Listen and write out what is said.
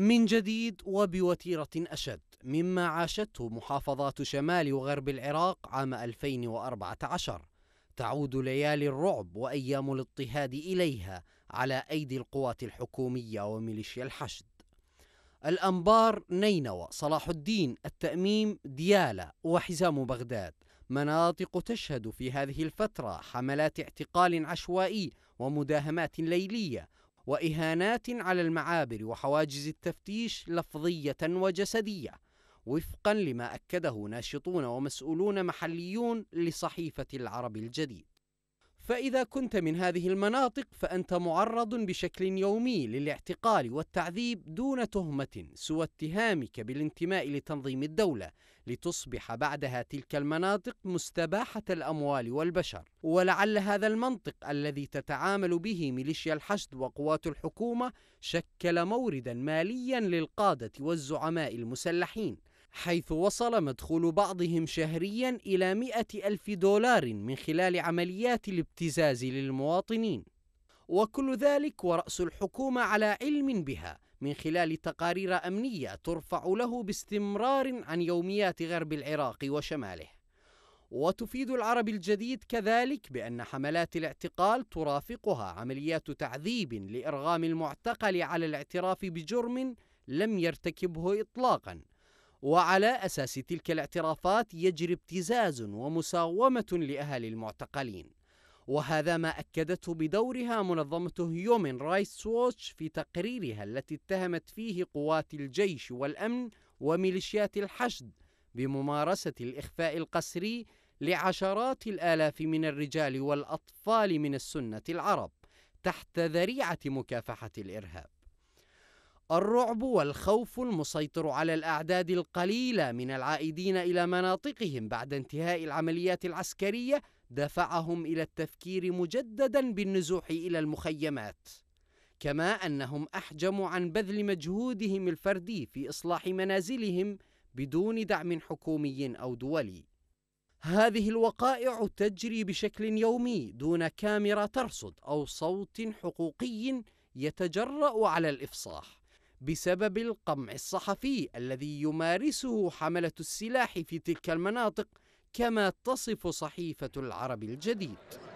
من جديد وبوتيرة أشد مما عاشته محافظات شمال وغرب العراق عام 2014 تعود ليالي الرعب وأيام الاضطهاد إليها على أيدي القوات الحكومية وميليشيا الحشد الأنبار نينوى صلاح الدين التأميم ديالى وحزام بغداد مناطق تشهد في هذه الفترة حملات اعتقال عشوائي ومداهمات ليلية واهانات على المعابر وحواجز التفتيش لفظيه وجسديه وفقا لما اكده ناشطون ومسؤولون محليون لصحيفه العرب الجديد فإذا كنت من هذه المناطق فأنت معرض بشكل يومي للاعتقال والتعذيب دون تهمة سوى اتهامك بالانتماء لتنظيم الدولة لتصبح بعدها تلك المناطق مستباحة الأموال والبشر ولعل هذا المنطق الذي تتعامل به ميليشيا الحشد وقوات الحكومة شكل موردا ماليا للقادة والزعماء المسلحين حيث وصل مدخول بعضهم شهريا إلى مئة ألف دولار من خلال عمليات الابتزاز للمواطنين وكل ذلك ورأس الحكومة على علم بها من خلال تقارير أمنية ترفع له باستمرار عن يوميات غرب العراق وشماله وتفيد العرب الجديد كذلك بأن حملات الاعتقال ترافقها عمليات تعذيب لإرغام المعتقل على الاعتراف بجرم لم يرتكبه إطلاقاً وعلى أساس تلك الاعترافات يجري ابتزاز ومساومة لاهالي المعتقلين وهذا ما أكدته بدورها منظمة هيومن رايتس ووتش في تقريرها التي اتهمت فيه قوات الجيش والأمن وميليشيات الحشد بممارسة الإخفاء القسري لعشرات الآلاف من الرجال والأطفال من السنة العرب تحت ذريعة مكافحة الإرهاب الرعب والخوف المسيطر على الاعداد القليله من العائدين الى مناطقهم بعد انتهاء العمليات العسكريه دفعهم الى التفكير مجددا بالنزوح الى المخيمات كما انهم احجموا عن بذل مجهودهم الفردي في اصلاح منازلهم بدون دعم حكومي او دولي هذه الوقائع تجري بشكل يومي دون كاميرا ترصد او صوت حقوقي يتجرا على الافصاح بسبب القمع الصحفي الذي يمارسه حملة السلاح في تلك المناطق كما تصف صحيفة العرب الجديد